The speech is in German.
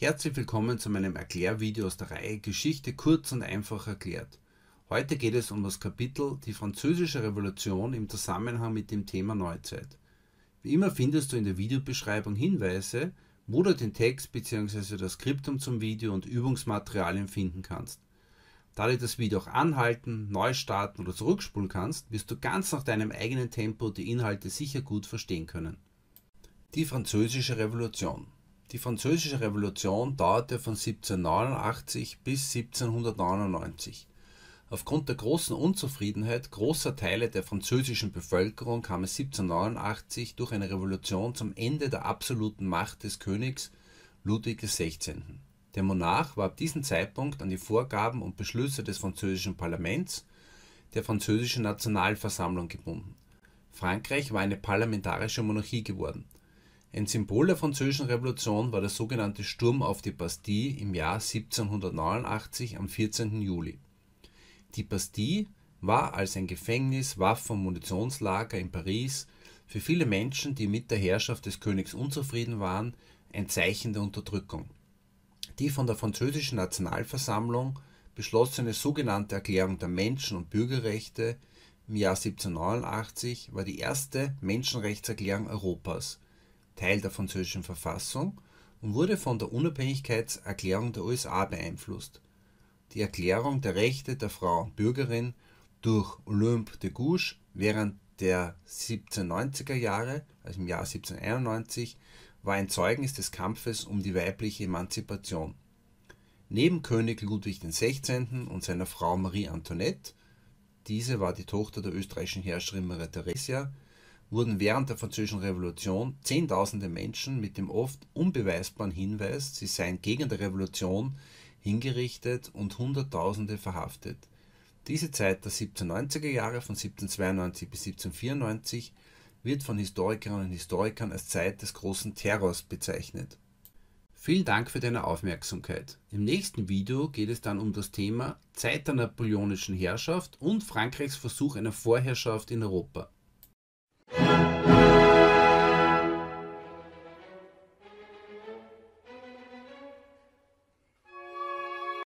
Herzlich willkommen zu meinem Erklärvideo aus der Reihe Geschichte kurz und einfach erklärt. Heute geht es um das Kapitel Die französische Revolution im Zusammenhang mit dem Thema Neuzeit. Wie immer findest du in der Videobeschreibung Hinweise, wo du den Text bzw. das Skriptum zum Video und Übungsmaterialien finden kannst. Da du das Video auch anhalten, neu starten oder zurückspulen kannst, wirst du ganz nach deinem eigenen Tempo die Inhalte sicher gut verstehen können. Die Französische Revolution die Französische Revolution dauerte von 1789 bis 1799. Aufgrund der großen Unzufriedenheit großer Teile der französischen Bevölkerung kam es 1789 durch eine Revolution zum Ende der absoluten Macht des Königs Ludwig XVI. Der Monarch war ab diesem Zeitpunkt an die Vorgaben und Beschlüsse des französischen Parlaments, der französischen Nationalversammlung gebunden. Frankreich war eine parlamentarische Monarchie geworden ein Symbol der Französischen Revolution war der sogenannte Sturm auf die Bastille im Jahr 1789 am 14. Juli. Die Bastille war als ein Gefängnis, Waffen und Munitionslager in Paris für viele Menschen, die mit der Herrschaft des Königs unzufrieden waren, ein Zeichen der Unterdrückung. Die von der französischen Nationalversammlung beschlossene sogenannte Erklärung der Menschen und Bürgerrechte im Jahr 1789 war die erste Menschenrechtserklärung Europas Teil der französischen Verfassung und wurde von der Unabhängigkeitserklärung der USA beeinflusst. Die Erklärung der Rechte der Frau Bürgerin durch Olympe de Gouges während der 1790er Jahre, also im Jahr 1791, war ein Zeugnis des Kampfes um die weibliche Emanzipation. Neben König Ludwig XVI. und seiner Frau Marie Antoinette, diese war die Tochter der österreichischen Herrscherin Maria Theresia, wurden während der Französischen Revolution Zehntausende Menschen mit dem oft unbeweisbaren Hinweis, sie seien gegen die Revolution, hingerichtet und Hunderttausende verhaftet. Diese Zeit der 1790er Jahre von 1792 bis 1794 wird von Historikerinnen und Historikern als Zeit des großen Terrors bezeichnet. Vielen Dank für deine Aufmerksamkeit. Im nächsten Video geht es dann um das Thema Zeit der napoleonischen Herrschaft und Frankreichs Versuch einer Vorherrschaft in Europa.